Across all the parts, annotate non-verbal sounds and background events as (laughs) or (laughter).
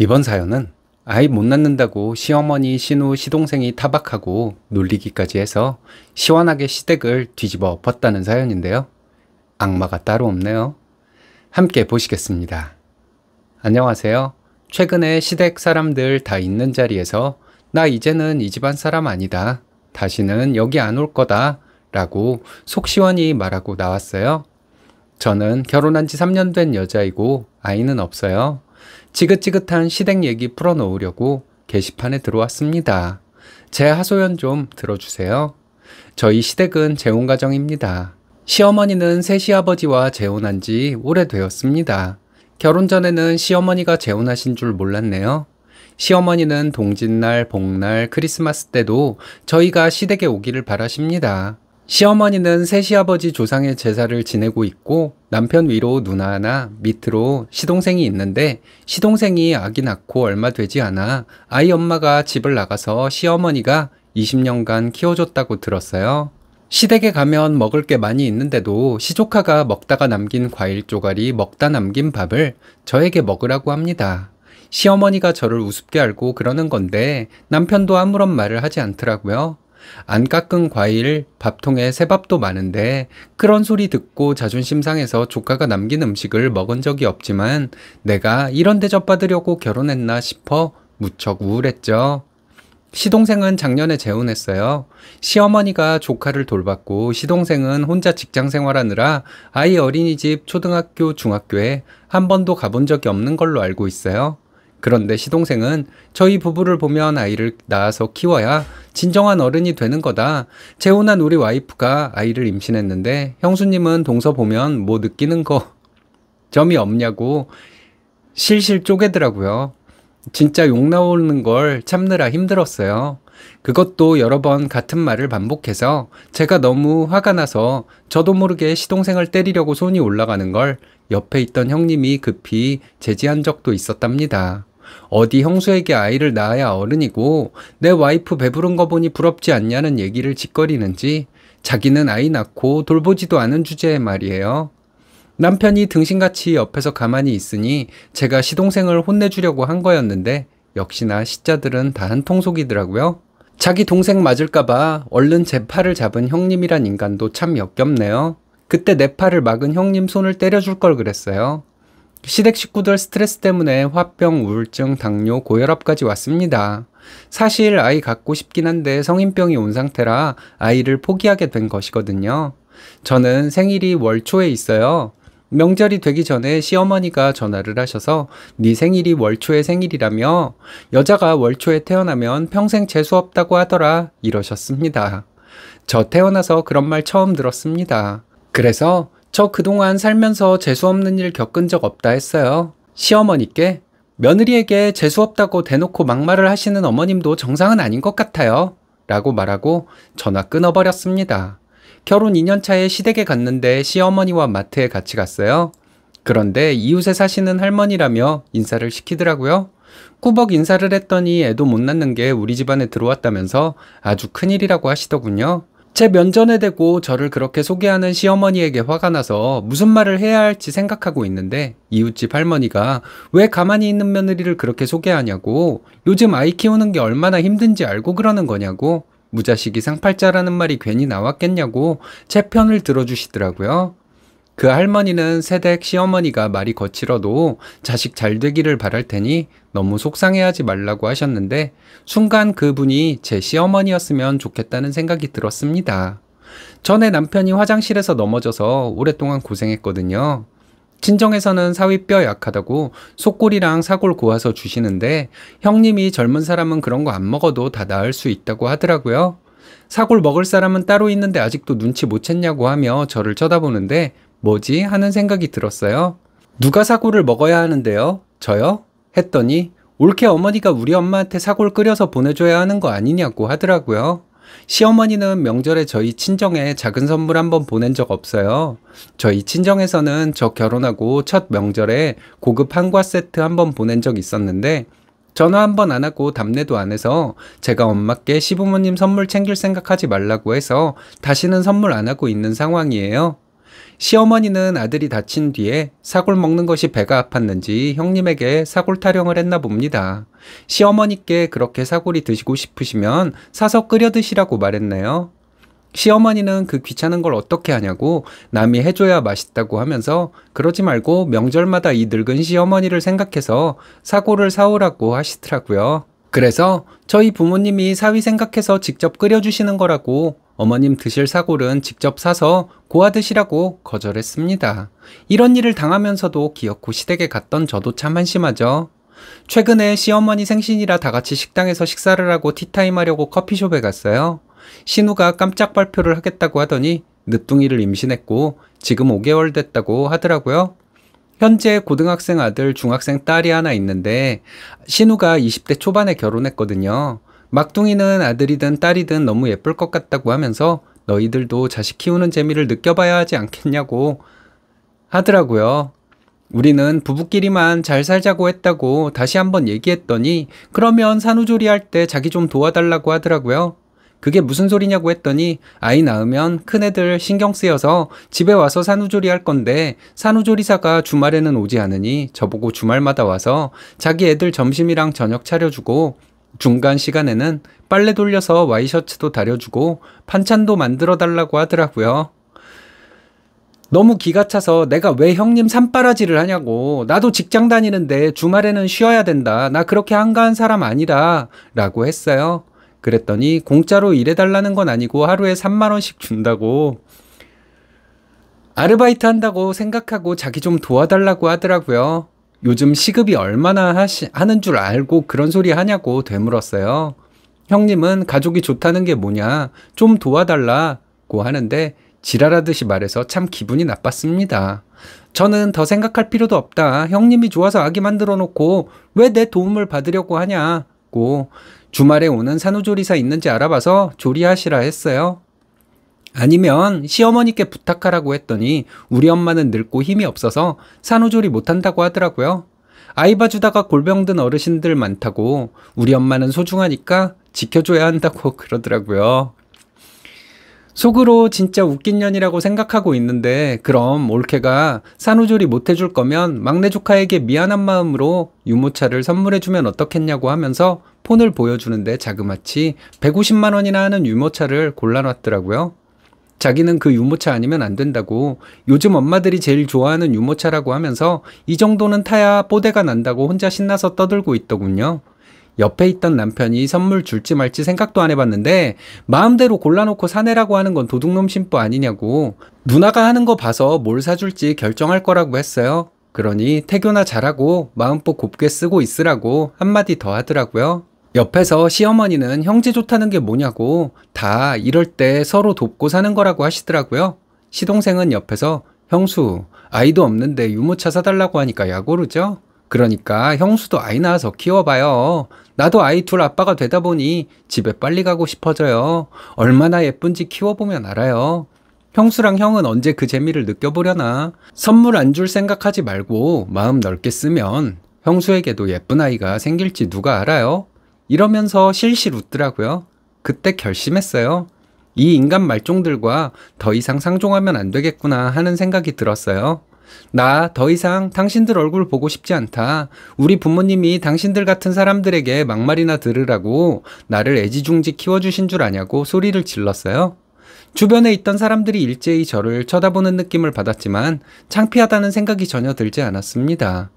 이번 사연은 아이 못 낳는다고 시어머니, 시누, 시동생이 타박하고 놀리기까지 해서 시원하게 시댁을 뒤집어 엎었다는 사연인데요. 악마가 따로 없네요. 함께 보시겠습니다. 안녕하세요. 최근에 시댁 사람들 다 있는 자리에서 나 이제는 이 집안 사람 아니다. 다시는 여기 안 올 거다. 라고 속시원히 말하고 나왔어요. 저는 결혼한 지 3년 된 여자이고 아이는 없어요. 지긋지긋한 시댁 얘기 풀어놓으려고 게시판에 들어왔습니다. 제 하소연 좀 들어주세요. 저희 시댁은 재혼가정입니다. 시어머니는 셋 시아버지와 재혼한 지 오래되었습니다. 결혼 전에는 시어머니가 재혼하신 줄 몰랐네요. 시어머니는 동짓날, 복날, 크리스마스 때도 저희가 시댁에 오기를 바라십니다. 시어머니는 새시아버지 조상의 제사를 지내고 있고 남편 위로 누나 하나 밑으로 시동생이 있는데 시동생이 아기 낳고 얼마 되지 않아 아이 엄마가 집을 나가서 시어머니가 20년간 키워줬다고 들었어요. 시댁에 가면 먹을 게 많이 있는데도 시조카가 먹다가 남긴 과일 조가리 먹다 남긴 밥을 저에게 먹으라고 합니다. 시어머니가 저를 우습게 알고 그러는 건데 남편도 아무런 말을 하지 않더라고요. 안 깎은 과일, 밥통에 새밥도 많은데 그런 소리 듣고 자존심 상해서 조카가 남긴 음식을 먹은 적이 없지만 내가 이런 대접 받으려고 결혼했나 싶어 무척 우울했죠. 시동생은 작년에 재혼했어요. 시어머니가 조카를 돌봤고 시동생은 혼자 직장 생활하느라 아이 어린이집, 초등학교, 중학교에 한 번도 가본 적이 없는 걸로 알고 있어요. 그런데 시동생은 저희 부부를 보면 아이를 낳아서 키워야 진정한 어른이 되는 거다. 재혼한 우리 와이프가 아이를 임신했는데 형수님은 동서 보면 뭐 느끼는 거 (laughs) 점이 없냐고 실실 쪼개더라고요. 진짜 욕 나오는 걸 참느라 힘들었어요. 그것도 여러 번 같은 말을 반복해서 제가 너무 화가 나서 저도 모르게 시동생을 때리려고 손이 올라가는 걸 옆에 있던 형님이 급히 제지한 적도 있었답니다. 어디 형수에게 아이를 낳아야 어른이고 내 와이프 배부른 거 보니 부럽지 않냐는 얘기를 짓거리는지 자기는 아이 낳고 돌보지도 않은 주제에 말이에요. 남편이 등신같이 옆에서 가만히 있으니 제가 시동생을 혼내주려고 한 거였는데 역시나 시자들은 다 한통속이더라고요. 자기 동생 맞을까봐 얼른 제 팔을 잡은 형님이란 인간도 참 역겹네요. 그때 내 팔을 막은 형님 손을 때려줄 걸 그랬어요. 시댁 식구들 스트레스 때문에 화병, 우울증, 당뇨, 고혈압까지 왔습니다. 사실 아이 갖고 싶긴 한데 성인병이 온 상태라 아이를 포기하게 된 것이거든요. 저는 생일이 월 초에 있어요. 명절이 되기 전에 시어머니가 전화를 하셔서 네 생일이 월초의 생일이라며 여자가 월초에 태어나면 평생 재수 없다고 하더라 이러셨습니다. 저 태어나서 그런 말 처음 들었습니다. 그래서 저 그동안 살면서 재수 없는 일 겪은 적 없다 했어요. 시어머니께 며느리에게 재수 없다고 대놓고 막말을 하시는 어머님도 정상은 아닌 것 같아요. 라고 말하고 전화 끊어버렸습니다. 결혼 2년 차에 시댁에 갔는데 시어머니와 마트에 같이 갔어요. 그런데 이웃에 사시는 할머니라며 인사를 시키더라고요. 꾸벅 인사를 했더니 애도 못 낳는 게 우리 집안에 들어왔다면서 아주 큰일이라고 하시더군요. 제 면전에 대고 저를 그렇게 소개하는 시어머니에게 화가 나서 무슨 말을 해야 할지 생각하고 있는데 이웃집 할머니가 왜 가만히 있는 며느리를 그렇게 소개하냐고 요즘 아이 키우는 게 얼마나 힘든지 알고 그러는 거냐고 무자식이 상팔자라는 말이 괜히 나왔겠냐고 제 편을 들어주시더라고요. 그 할머니는 새댁 시어머니가 말이 거칠어도 자식 잘 되기를 바랄 테니 너무 속상해하지 말라고 하셨는데 순간 그분이 제 시어머니였으면 좋겠다는 생각이 들었습니다. 전에 남편이 화장실에서 넘어져서 오랫동안 고생했거든요. 친정에서는 사위뼈 약하다고 속골이랑 사골 구워서 주시는데 형님이 젊은 사람은 그런 거 안 먹어도 다 나을 수 있다고 하더라고요. 사골 먹을 사람은 따로 있는데 아직도 눈치 못 챘냐고 하며 저를 쳐다보는데 뭐지 하는 생각이 들었어요. 누가 사골을 먹어야 하는데요? 저요? 했더니 올케 어머니가 우리 엄마한테 사골 끓여서 보내줘야 하는 거 아니냐고 하더라고요. 시어머니는 명절에 저희 친정에 작은 선물 한번 보낸 적 없어요. 저희 친정에서는 저 결혼하고 첫 명절에 고급 한과 세트 한번 보낸 적 있었는데 전화 한번 안 하고 답례도 안 해서 제가 엄마께 시부모님 선물 챙길 생각하지 말라고 해서 다시는 선물 안 하고 있는 상황이에요. 시어머니는 아들이 다친 뒤에 사골 먹는 것이 배가 아팠는지 형님에게 사골 타령을 했나 봅니다. 시어머니께 그렇게 사골이 드시고 싶으시면 사서 끓여 드시라고 말했네요. 시어머니는 그 귀찮은 걸 어떻게 하냐고 남이 해줘야 맛있다고 하면서 그러지 말고 명절마다 이 늙은 시어머니를 생각해서 사골을 사오라고 하시더라고요. 그래서 저희 부모님이 사위 생각해서 직접 끓여주시는 거라고 어머님 드실 사골은 직접 사서 고아 드시라고 거절했습니다. 이런 일을 당하면서도 기어코 시댁에 갔던 저도 참 한심하죠. 최근에 시어머니 생신이라 다 같이 식당에서 식사를 하고 티타임 하려고 커피숍에 갔어요. 신우가 깜짝 발표를 하겠다고 하더니 늦둥이를 임신했고 지금 5개월 됐다고 하더라고요. 현재 고등학생 아들, 중학생 딸이 하나 있는데 신우가 20대 초반에 결혼했거든요. 막둥이는 아들이든 딸이든 너무 예쁠 것 같다고 하면서 너희들도 자식 키우는 재미를 느껴봐야 하지 않겠냐고 하더라고요. 우리는 부부끼리만 잘 살자고 했다고 다시 한번 얘기했더니 그러면 산후조리 할때 자기 좀 도와달라고 하더라고요. 그게 무슨 소리냐고 했더니 아이 낳으면 큰애들 신경 쓰여서 집에 와서 산후조리 할 건데 산후조리사가 주말에는 오지 않으니 저보고 주말마다 와서 자기 애들 점심이랑 저녁 차려주고 중간 시간에는 빨래 돌려서 와이셔츠도 다려주고 반찬도 만들어 달라고 하더라고요. 너무 기가 차서 내가 왜 형님 산바라지를 하냐고 나도 직장 다니는데 주말에는 쉬어야 된다 나 그렇게 한가한 사람 아니다 라고 했어요 그랬더니 공짜로 일해달라는 건 아니고 하루에 3만원씩 준다고 아르바이트 한다고 생각하고 자기 좀 도와달라고 하더라고요 요즘 시급이 얼마나 하시, 하는 줄 알고 그런 소리 하냐고 되물었어요. 형님은 가족이 좋다는 게 뭐냐, 좀 도와달라고 하는데 지랄하듯이 말해서 참 기분이 나빴습니다. 저는 더 생각할 필요도 없다. 형님이 좋아서 아기 만들어 놓고 왜 내 도움을 받으려고 하냐고 주말에 오는 산후조리사 있는지 알아봐서 조리하시라 했어요. 아니면 시어머니께 부탁하라고 했더니 우리 엄마는 늙고 힘이 없어서 산후조리 못한다고 하더라고요. 아이 봐주다가 골병든 어르신들 많다고 우리 엄마는 소중하니까 지켜줘야 한다고 (laughs) 그러더라고요. 속으로 진짜 웃긴 년이라고 생각하고 있는데 그럼 올케가 산후조리 못해줄 거면 막내 조카에게 미안한 마음으로 유모차를 선물해주면 어떻겠냐고 하면서 폰을 보여주는데 자그마치 150만 원이나 하는 유모차를 골라놨더라고요. 자기는 그 유모차 아니면 안 된다고 요즘 엄마들이 제일 좋아하는 유모차라고 하면서 이 정도는 타야 뽀대가 난다고 혼자 신나서 떠들고 있더군요. 옆에 있던 남편이 선물 줄지 말지 생각도 안 해봤는데 마음대로 골라놓고 사내라고 하는 건 도둑놈 심보 아니냐고 누나가 하는 거 봐서 뭘 사줄지 결정할 거라고 했어요. 그러니 태교나 잘하고 마음껏 곱게 쓰고 있으라고 한마디 더 하더라고요. 옆에서 시어머니는 형제 좋다는 게 뭐냐고 다 이럴 때 서로 돕고 사는 거라고 하시더라고요. 시동생은 옆에서 형수, 아이도 없는데 유모차 사달라고 하니까 약오르죠 그러니까 형수도 아이 낳아서 키워봐요. 나도 아이 둘 아빠가 되다 보니 집에 빨리 가고 싶어져요. 얼마나 예쁜지 키워보면 알아요. 형수랑 형은 언제 그 재미를 느껴보려나. 선물 안 줄 생각하지 말고 마음 넓게 쓰면 형수에게도 예쁜 아이가 생길지 누가 알아요? 이러면서 실실 웃더라고요. 그때 결심했어요. 이 인간 말종들과 더 이상 상종하면 안 되겠구나 하는 생각이 들었어요. 나 더 이상 당신들 얼굴 보고 싶지 않다. 우리 부모님이 당신들 같은 사람들에게 막말이나 들으라고 나를 애지중지 키워주신 줄 아냐고 소리를 질렀어요. 주변에 있던 사람들이 일제히 저를 쳐다보는 느낌을 받았지만 창피하다는 생각이 전혀 들지 않았습니다.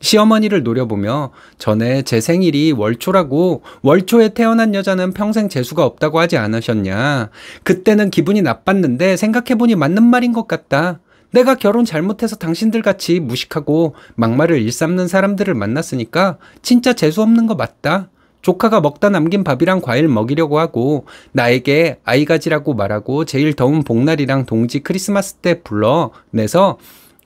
시어머니를 노려보며 전에 제 생일이 월초라고 월초에 태어난 여자는 평생 재수가 없다고 하지 않으셨냐. 그때는 기분이 나빴는데 생각해보니 맞는 말인 것 같다. 내가 결혼 잘못해서 당신들 같이 무식하고 막말을 일삼는 사람들을 만났으니까 진짜 재수없는 거 맞다. 조카가 먹다 남긴 밥이랑 과일 먹이려고 하고 나에게 아이가지라고 말하고 제일 더운 복날이랑 동지 크리스마스 때 불러 내서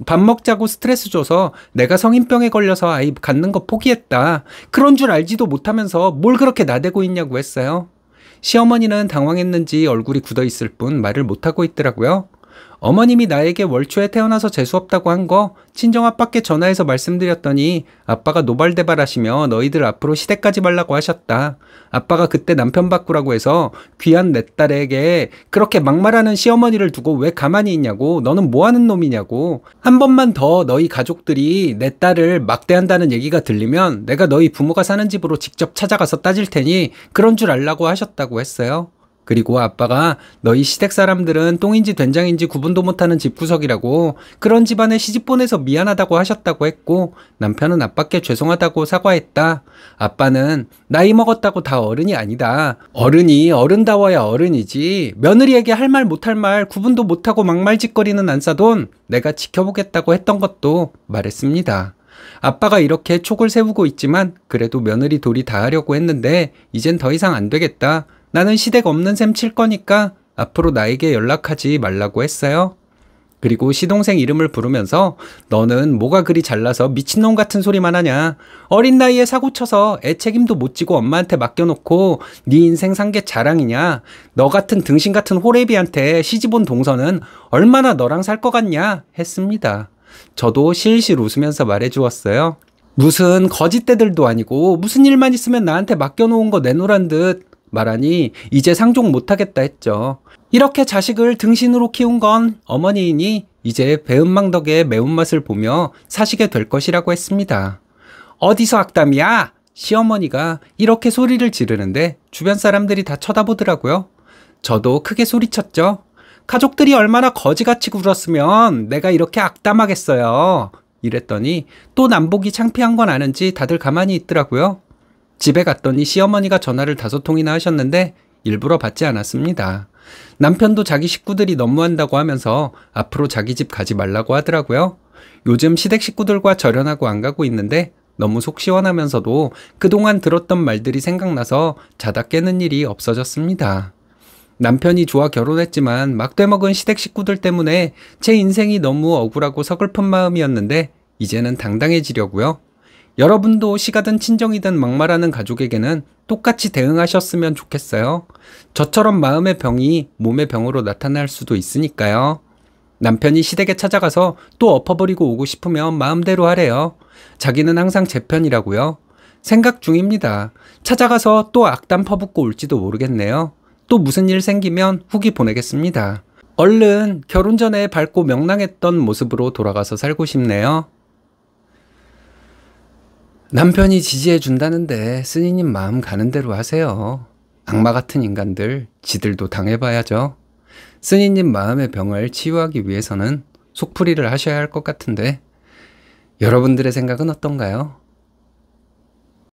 밥 먹자고 스트레스 줘서 내가 성인병에 걸려서 아이 갖는 거 포기했다. 그런 줄 알지도 못하면서 뭘 그렇게 나대고 있냐고 했어요. 시어머니는 당황했는지 얼굴이 굳어 있을 뿐 말을 못하고 있더라고요. 어머님이 나에게 월초에 태어나서 재수없다고 한 거 친정 아빠께 전화해서 말씀드렸더니 아빠가 노발대발하시며 너희들 앞으로 시댁까지 말라고 하셨다. 아빠가 그때 남편 바꾸라고 해서 귀한 내 딸에게 그렇게 막말하는 시어머니를 두고 왜 가만히 있냐고 너는 뭐하는 놈이냐고 한 번만 더 너희 가족들이 내 딸을 막대한다는 얘기가 들리면 내가 너희 부모가 사는 집으로 직접 찾아가서 따질 테니 그런 줄 알라고 하셨다고 했어요. 그리고 아빠가 너희 시댁 사람들은 똥인지 된장인지 구분도 못하는 집구석이라고 그런 집안에 시집 보내서 미안하다고 하셨다고 했고 남편은 아빠께 죄송하다고 사과했다. 아빠는 나이 먹었다고 다 어른이 아니다. 어른이 어른다워야 어른이지 며느리에게 할 말 못할 말 구분도 못하고 막말짓거리는 안사돈 내가 지켜보겠다고 했던 것도 말했습니다. 아빠가 이렇게 촉을 세우고 있지만 그래도 며느리 돌이 다 하려고 했는데 이젠 더 이상 안 되겠다. 나는 시댁 없는 셈 칠 거니까 앞으로 나에게 연락하지 말라고 했어요. 그리고 시동생 이름을 부르면서 너는 뭐가 그리 잘나서 미친놈 같은 소리만 하냐. 어린 나이에 사고 쳐서 애 책임도 못 지고 엄마한테 맡겨놓고 네 인생 산 게 자랑이냐. 너 같은 등신 같은 호레비한테 시집온 동서는 얼마나 너랑 살 것 같냐 했습니다. 저도 실실 웃으면서 말해주었어요. 무슨 거짓대들도 아니고 무슨 일만 있으면 나한테 맡겨놓은 거 내놓란 으듯 말하니 이제 상종 못하겠다 했죠. 이렇게 자식을 등신으로 키운 건 어머니이니 이제 배은망덕의 매운맛을 보며 사시게 될 것이라고 했습니다. 어디서 악담이야? 시어머니가 이렇게 소리를 지르는데 주변 사람들이 다 쳐다보더라고요. 저도 크게 소리쳤죠. 가족들이 얼마나 거지같이 굴었으면 내가 이렇게 악담하겠어요. 이랬더니 또 남복이 창피한 건 아는지 다들 가만히 있더라고요. 집에 갔더니 시어머니가 전화를 다섯 통이나 하셨는데 일부러 받지 않았습니다. 남편도 자기 식구들이 너무한다고 하면서 앞으로 자기 집 가지 말라고 하더라고요. 요즘 시댁 식구들과 절연하고 안 가고 있는데 너무 속 시원하면서도 그동안 들었던 말들이 생각나서 자다 깨는 일이 없어졌습니다. 남편이 좋아 결혼했지만 막돼먹은 시댁 식구들 때문에 제 인생이 너무 억울하고 서글픈 마음이었는데 이제는 당당해지려고요. 여러분도 시가든 친정이든 막말하는 가족에게는 똑같이 대응하셨으면 좋겠어요. 저처럼 마음의 병이 몸의 병으로 나타날 수도 있으니까요. 남편이 시댁에 찾아가서 또 엎어버리고 오고 싶으면 마음대로 하래요. 자기는 항상 제 편이라고요. 생각 중입니다. 찾아가서 또 악담 퍼붓고 올지도 모르겠네요. 또 무슨 일 생기면 후기 보내겠습니다. 얼른 결혼 전에 밝고 명랑했던 모습으로 돌아가서 살고 싶네요. 남편이 지지해 준다는데 스님님 마음 가는 대로 하세요. 악마 같은 인간들 지들도 당해봐야죠. 스님님 마음의 병을 치유하기 위해서는 속풀이를 하셔야 할 것 같은데 여러분들의 생각은 어떤가요?